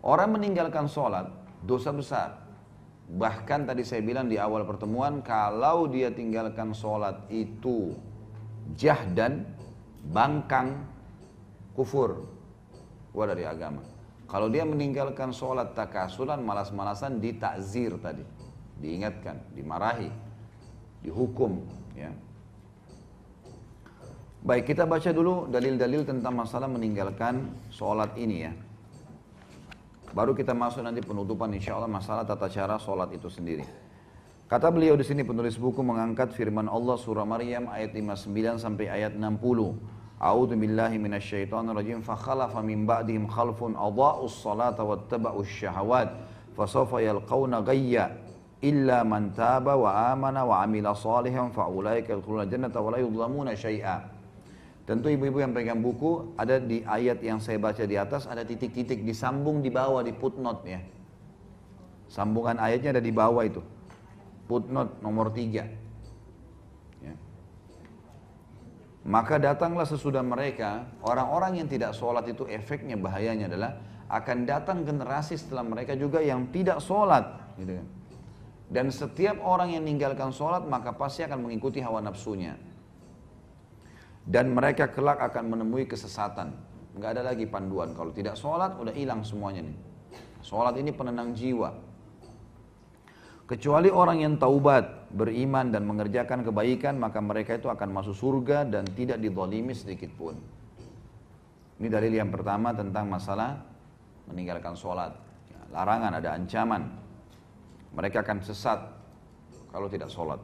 Orang meninggalkan sholat, dosa besar. Bahkan tadi saya bilang di awal pertemuan, kalau dia tinggalkan sholat itu jahdan, bangkang, kufur. Keluar dari agama. Kalau dia meninggalkan sholat takasulan, malas-malasan, ditakzir tadi. Diingatkan, dimarahi, dihukum. Ya. Baik, kita baca dulu dalil-dalil tentang masalah meninggalkan sholat ini ya. Baru kita masuk nanti penutupan insya Allah masalah tata cara sholat itu sendiri. Kata beliau di sini penulis buku mengangkat firman Allah surah Maryam ayat 59 sampai ayat 60. A'udzu billahi minasyaitonir rajim fa khalafa min ba'dihim khalfun adha'u salata wattaba'us syahawat fasawfa yalqauna ghayya illa man taba wa amana wa amila salihan fa ulaika yadkhuluna jannata wa la yudlamuna syai'a. Tentu ibu-ibu yang pegang buku ada di ayat yang saya baca di atas ada titik-titik disambung di bawah di footnote ya. Sambungan ayatnya ada di bawah itu. Footnote nomor tiga. Ya. Maka datanglah sesudah mereka orang-orang yang tidak sholat itu efeknya bahayanya adalah akan datang generasi setelah mereka juga yang tidak sholat. Gitu kan. Dan setiap orang yang meninggalkan sholat maka pasti akan mengikuti hawa nafsunya dan mereka kelak akan menemui kesesatan. Nggak ada lagi panduan. Kalau tidak sholat, udah hilang semuanya nih. Sholat ini penenang jiwa. Kecuali orang yang taubat, beriman dan mengerjakan kebaikan, maka mereka itu akan masuk surga dan tidak didolimi sedikit pun. Ini dalil yang pertama tentang masalah meninggalkan sholat. Ya, larangan, ada ancaman. Mereka akan sesat kalau tidak sholat.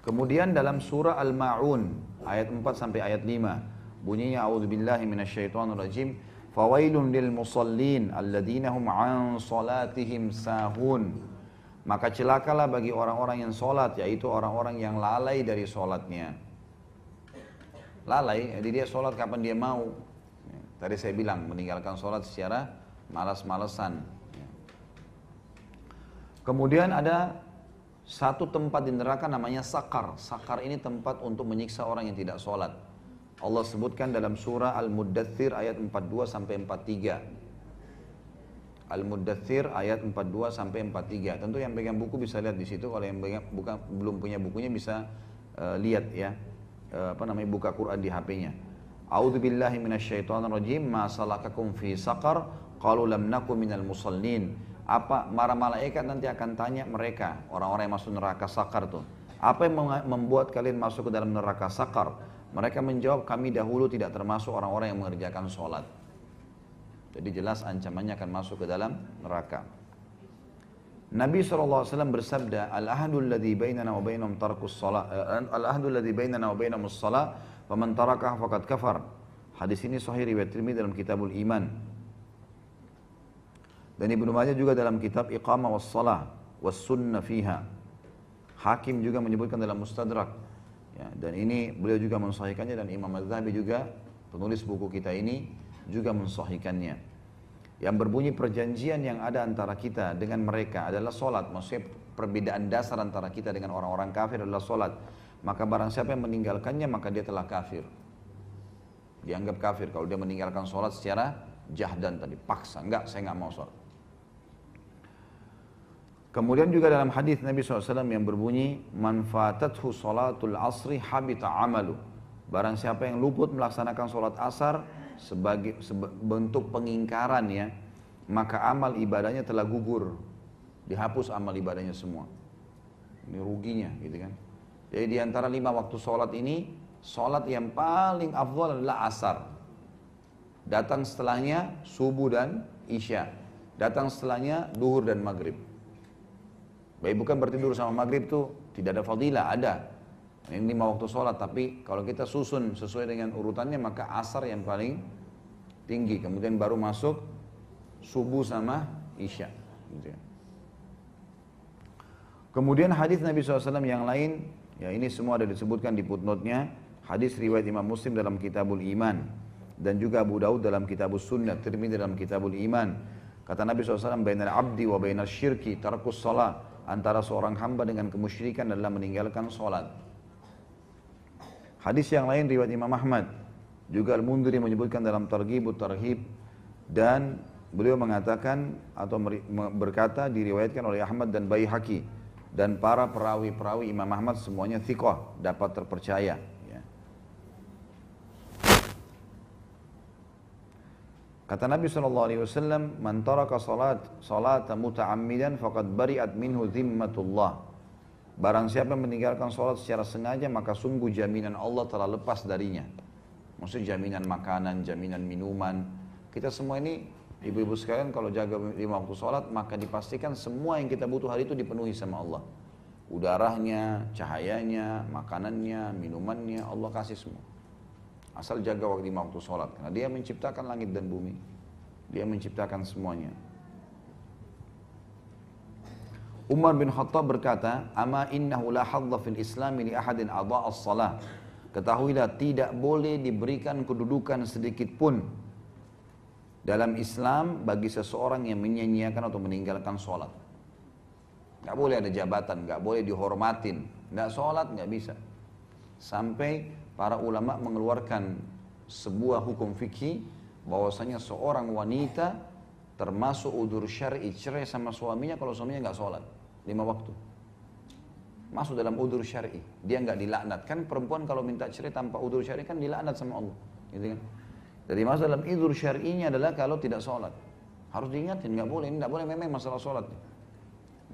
Kemudian dalam surah Al-Ma'un ayat 4 sampai ayat 5 bunyinya auzubillahi minasyaitonirrajim fawailun lil musallin alladzina hum an salatihim sahun maka celakalah bagi orang-orang yang salat yaitu orang-orang yang lalai dari salatnya lalai jadi dia salat kapan dia mau tadi saya bilang meninggalkan salat secara malas-malesan kemudian ada satu tempat di neraka namanya sakar. Sakar ini tempat untuk menyiksa orang yang tidak sholat. Allah sebutkan dalam surah Al-Muddathir ayat 42 sampai 43. Al-Muddathir ayat 42 sampai 43. Tentu yang pegang buku bisa lihat di situ. Kalau yang pegang, bukan, belum punya bukunya bisa uh, lihat ya. Uh, apa namanya buka Quran di HP-nya. A'udzu billahi minasyaitonir rajim. Ma salakakum fi saqar? Qalu lam minal musallin apa para malaikat nanti akan tanya mereka orang-orang yang masuk neraka sakar tuh apa yang membuat kalian masuk ke dalam neraka sakar mereka menjawab kami dahulu tidak termasuk orang-orang yang mengerjakan sholat jadi jelas ancamannya akan masuk ke dalam neraka Nabi SAW bersabda Al-ahdul ladi bainana wa bainam tarkus salat eh, Al-ahdul ladi bainana wa bainam salat Faman tarakah fakat kafar Hadis ini sahih riwayat Tirmidzi dalam Kitabul Iman dan Ibnu Majah juga dalam kitab Iqama was Salah was Sunnah fiha. Hakim juga menyebutkan dalam Mustadrak. Ya, dan ini beliau juga mensahihkannya dan Imam Az-Zahabi juga penulis buku kita ini juga mensahihkannya. Yang berbunyi perjanjian yang ada antara kita dengan mereka adalah solat. Maksudnya perbedaan dasar antara kita dengan orang-orang kafir adalah solat. Maka barang siapa yang meninggalkannya maka dia telah kafir. Dianggap kafir kalau dia meninggalkan solat secara jahdan tadi. Paksa, enggak saya enggak mau solat. Kemudian juga dalam hadis Nabi SAW yang berbunyi, manfaatathu salatul asri habita amalu. Barang siapa yang luput melaksanakan sholat asar sebagai seba, bentuk pengingkaran ya, maka amal ibadahnya telah gugur. Dihapus amal ibadahnya semua. Ini ruginya gitu kan. Jadi di antara lima waktu sholat ini, sholat yang paling afdol adalah asar. Datang setelahnya subuh dan isya. Datang setelahnya duhur dan maghrib. Baik bukan bertidur sama maghrib tuh tidak ada fadilah, ada. Ini lima waktu sholat, tapi kalau kita susun sesuai dengan urutannya maka asar yang paling tinggi. Kemudian baru masuk subuh sama isya. Gitu ya. Kemudian hadis Nabi SAW yang lain, ya ini semua ada disebutkan di footnote-nya. Hadis riwayat Imam Muslim dalam Kitabul Iman dan juga Abu Daud dalam Kitabus Sunnah, Tirmidzi dalam Kitabul Iman. Kata Nabi SAW, "Bainal abdi wa bainal syirki tarkus salat." antara seorang hamba dengan kemusyrikan adalah meninggalkan sholat. Hadis yang lain riwayat Imam Ahmad. Juga Al-Mundiri menyebutkan dalam Targhibut Tarhib dan beliau mengatakan atau berkata diriwayatkan oleh Ahmad dan Baihaqi dan para perawi-perawi Imam Ahmad semuanya thiqah dapat terpercaya. Kata Nabi sallallahu alaihi wasallam, "Man salat salat muta'amidan fakat bari'at minhu zimmatullah. Barang siapa meninggalkan salat secara sengaja, maka sungguh jaminan Allah telah lepas darinya. Maksud jaminan makanan, jaminan minuman. Kita semua ini ibu-ibu sekalian kalau jaga lima waktu salat, maka dipastikan semua yang kita butuh hari itu dipenuhi sama Allah. Udaranya, cahayanya, makanannya, minumannya, Allah kasih semua. Asal jaga waktu lima waktu sholat. Karena dia menciptakan langit dan bumi. Dia menciptakan semuanya. Umar bin Khattab berkata, Ama innahu la hadza fil islami li ahadin adha'as salah. Ketahuilah tidak boleh diberikan kedudukan sedikit pun dalam Islam bagi seseorang yang menyanyiakan atau meninggalkan sholat. Gak boleh ada jabatan, gak boleh dihormatin. Gak sholat, gak bisa. Sampai para ulama mengeluarkan sebuah hukum fikih bahwasanya seorang wanita termasuk udur syar'i cerai sama suaminya kalau suaminya nggak sholat lima waktu masuk dalam udur syari dia nggak dilaknat kan perempuan kalau minta cerai tanpa udur syari kan dilaknat sama Allah gitu kan jadi masuk dalam udur syar'inya adalah kalau tidak sholat harus diingatin nggak boleh nggak boleh memang masalah sholat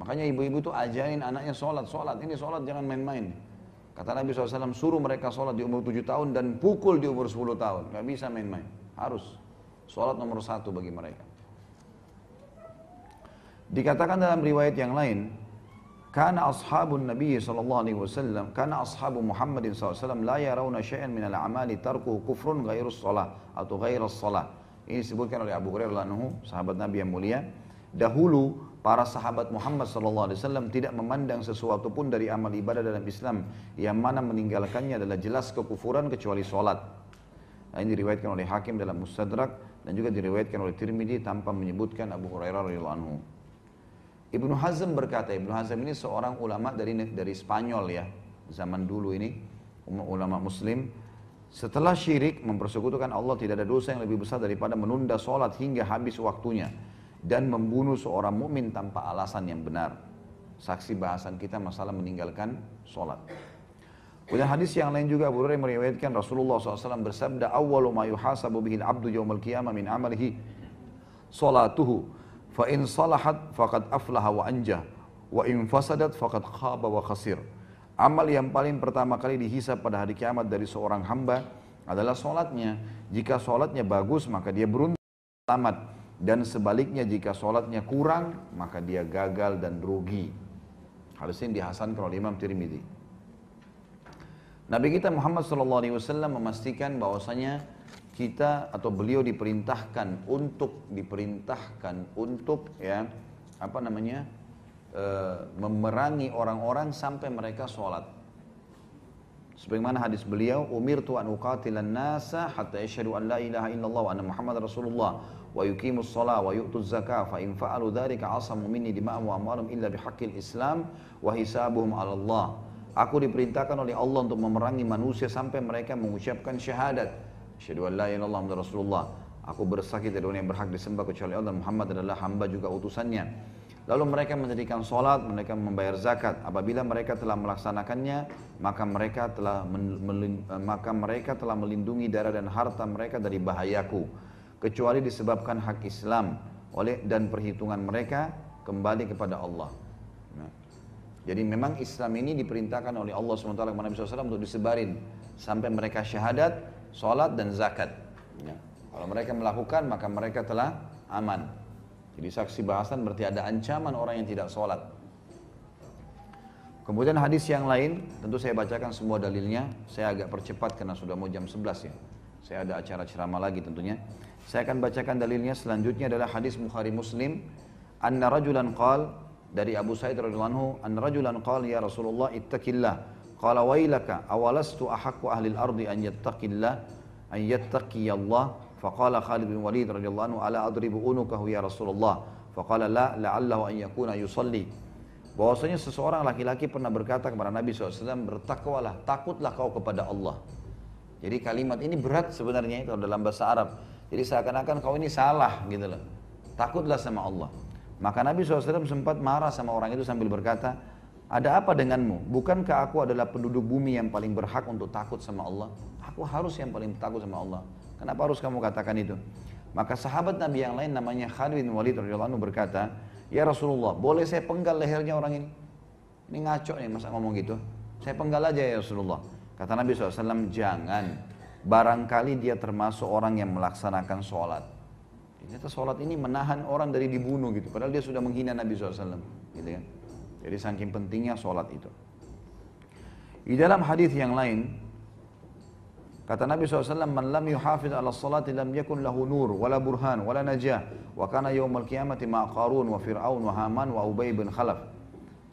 makanya ibu-ibu tuh ajarin anaknya sholat sholat ini sholat jangan main-main Kata Nabi SAW, suruh mereka sholat di umur 7 tahun dan pukul di umur 10 tahun. Gak bisa main-main. Harus. Sholat nomor satu bagi mereka. Dikatakan dalam riwayat yang lain, karena ashabun Nabi sallallahu alaihi wasallam, karena ashabu Muhammadin sallallahu alaihi wasallam la yarawna syai'an min al-amali tarku kufrun ghairus salah atau ghairus salah. Ini disebutkan oleh Abu Hurairah radhiyallahu sahabat Nabi yang mulia. Dahulu para sahabat Muhammad SAW tidak memandang sesuatu pun dari amal ibadah dalam Islam yang mana meninggalkannya adalah jelas kekufuran kecuali sholat. Nah, ini diriwayatkan oleh Hakim dalam Mustadrak dan juga diriwayatkan oleh Tirmidzi tanpa menyebutkan Abu Hurairah radhiyallahu anhu. Ibnu Hazm berkata, Ibnu Hazm ini seorang ulama dari dari Spanyol ya, zaman dulu ini um-, ulama muslim setelah syirik mempersekutukan Allah tidak ada dosa yang lebih besar daripada menunda sholat hingga habis waktunya dan membunuh seorang mukmin tanpa alasan yang benar. Saksi bahasan kita masalah meninggalkan sholat. punya hadis yang lain juga Abu Hurairah meriwayatkan Rasulullah SAW bersabda awwalu ma yuhasabu bihil abdu yaumal qiyamah min amalihi salatuhu fa in salahat faqad aflaha wa anjah wa in fasadat faqad khaba wa khasir. Amal yang paling pertama kali dihisap pada hari kiamat dari seorang hamba adalah sholatnya Jika sholatnya bagus maka dia beruntung selamat. Dan sebaliknya jika sholatnya kurang, maka dia gagal dan rugi. Hal ini dihasankan oleh Imam Tirmidzi. Nabi kita Muhammad SAW memastikan bahwasanya kita atau beliau diperintahkan untuk diperintahkan untuk ya apa namanya e, memerangi orang-orang sampai mereka sholat Sebagaimana hadis beliau, umirtu an uqatil nasa hatta yashhadu an la ilaha illallah wa anna Muhammad Rasulullah wa yukimu salat wa yu'tuz zakah fa in fa'alu dzalika asamu minni dima'ahum wa amwalum illa bihaqqil Islam wa hisabuhum 'ala Allah. Aku diperintahkan oleh Allah untuk memerangi manusia sampai mereka mengucapkan syahadat. Asyhadu an la ilaha illallah Rasulullah. Aku bersaksi dari orang yang berhak disembah kecuali Allah Muhammad adalah hamba juga utusannya. Lalu mereka mendirikan sholat, mereka membayar zakat. Apabila mereka telah melaksanakannya, maka mereka telah eh, maka mereka telah melindungi darah dan harta mereka dari bahayaku, kecuali disebabkan hak Islam oleh dan perhitungan mereka kembali kepada Allah. Nah. Jadi memang Islam ini diperintahkan oleh Allah SWT kepada Nabi SAW untuk disebarin sampai mereka syahadat, sholat dan zakat. Nah. Kalau mereka melakukan maka mereka telah aman. Jadi saksi bahasan berarti ada ancaman orang yang tidak sholat. Kemudian hadis yang lain, tentu saya bacakan semua dalilnya. Saya agak percepat karena sudah mau jam 11 ya. Saya ada acara ceramah lagi tentunya. Saya akan bacakan dalilnya selanjutnya adalah hadis Bukhari Muslim. Anna rajulan qal dari Abu Sa'id radhiyallahu anhu, anna rajulan qal ya Rasulullah ittaqillah. Qala wailaka awalastu ahakku ahli al-ardi an yattaqillah an yattaqiyallah Faqala Khalid bin Walid radhiyallahu anhu ala adribu unukahu ya Rasulullah. Faqala la la'allahu an yakuna yusalli. Bahwasanya seseorang laki-laki pernah berkata kepada Nabi SAW, bertakwalah, takutlah kau kepada Allah. Jadi kalimat ini berat sebenarnya kalau dalam bahasa Arab. Jadi seakan-akan kau ini salah gitu loh. Takutlah sama Allah. Maka Nabi SAW sempat marah sama orang itu sambil berkata, ada apa denganmu? Bukankah aku adalah penduduk bumi yang paling berhak untuk takut sama Allah? Aku harus yang paling takut sama Allah. Kenapa harus kamu katakan itu? Maka sahabat Nabi yang lain namanya Khalid bin Walid radhiyallahu anhu berkata, "Ya Rasulullah, boleh saya penggal lehernya orang ini?" Ini ngaco nih masa ngomong gitu. Saya penggal aja ya Rasulullah. Kata Nabi SAW, jangan. Barangkali dia termasuk orang yang melaksanakan sholat. Ternyata sholat ini menahan orang dari dibunuh gitu. Padahal dia sudah menghina Nabi SAW. Gitu kan. Jadi saking pentingnya sholat itu. Di dalam hadis yang lain, Kata Nabi SAW, Man lam yuhafiz ala salati lam yakun lahu nur, wala burhan, wala najah, wa kana yawmal kiamati ma'qarun wa fir'aun wa haman wa ubay bin khalaf.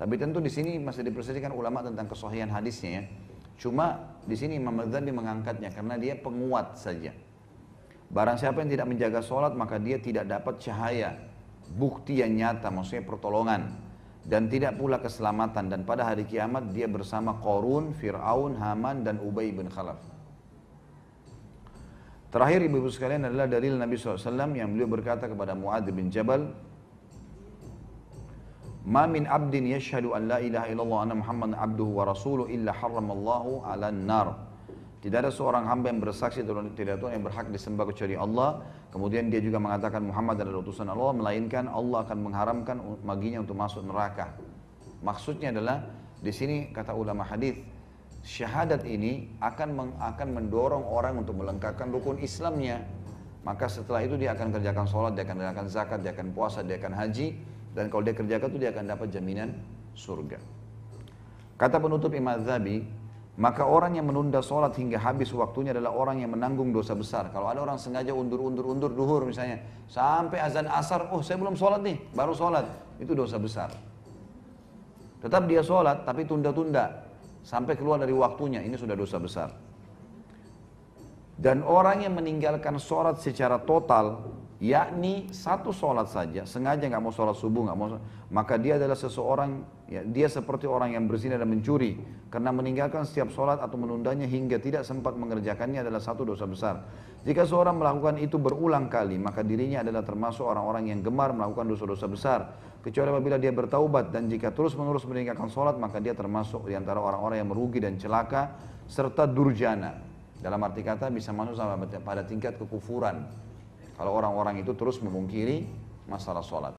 Tapi tentu di sini masih diperselisihkan ulama tentang kesohian hadisnya ya. Cuma di sini Imam Madzhabi mengangkatnya karena dia penguat saja. Barang siapa yang tidak menjaga sholat maka dia tidak dapat cahaya, bukti yang nyata maksudnya pertolongan dan tidak pula keselamatan dan pada hari kiamat dia bersama Korun, Fir'aun, Haman dan Ubay bin Khalaf. Terakhir ibu-ibu sekalian adalah dari Nabi SAW yang beliau berkata kepada Mu'ad bin Jabal, Ma min abdin yashhadu an la ilaha illallah anna Muhammad abduhu wa illa haramallahu ala nar. Tidak ada seorang hamba yang bersaksi dan tidak Tuhan yang berhak disembah kecuali Allah. Kemudian dia juga mengatakan Muhammad adalah utusan Allah, melainkan Allah akan mengharamkan maginya untuk masuk neraka. Maksudnya adalah di sini kata ulama hadis syahadat ini akan akan mendorong orang untuk melengkapkan rukun Islamnya. Maka setelah itu dia akan kerjakan sholat, dia akan kerjakan zakat, dia akan puasa, dia akan haji. Dan kalau dia kerjakan itu dia akan dapat jaminan surga. Kata penutup Imam Zabi, maka orang yang menunda sholat hingga habis waktunya adalah orang yang menanggung dosa besar. Kalau ada orang sengaja undur-undur-undur duhur misalnya, sampai azan asar, oh saya belum sholat nih, baru sholat. Itu dosa besar. Tetap dia sholat, tapi tunda-tunda sampai keluar dari waktunya ini sudah dosa besar dan orang yang meninggalkan sholat secara total yakni satu sholat saja sengaja nggak mau sholat subuh nggak mau sholat, maka dia adalah seseorang Ya, dia seperti orang yang berzina dan mencuri karena meninggalkan setiap sholat atau menundanya hingga tidak sempat mengerjakannya adalah satu dosa besar. Jika seorang melakukan itu berulang kali, maka dirinya adalah termasuk orang-orang yang gemar melakukan dosa-dosa besar. Kecuali apabila dia bertaubat dan jika terus-menerus meninggalkan sholat, maka dia termasuk di antara orang-orang yang merugi dan celaka serta durjana. Dalam arti kata bisa masuk sama pada tingkat kekufuran. Kalau orang-orang itu terus memungkiri masalah sholat.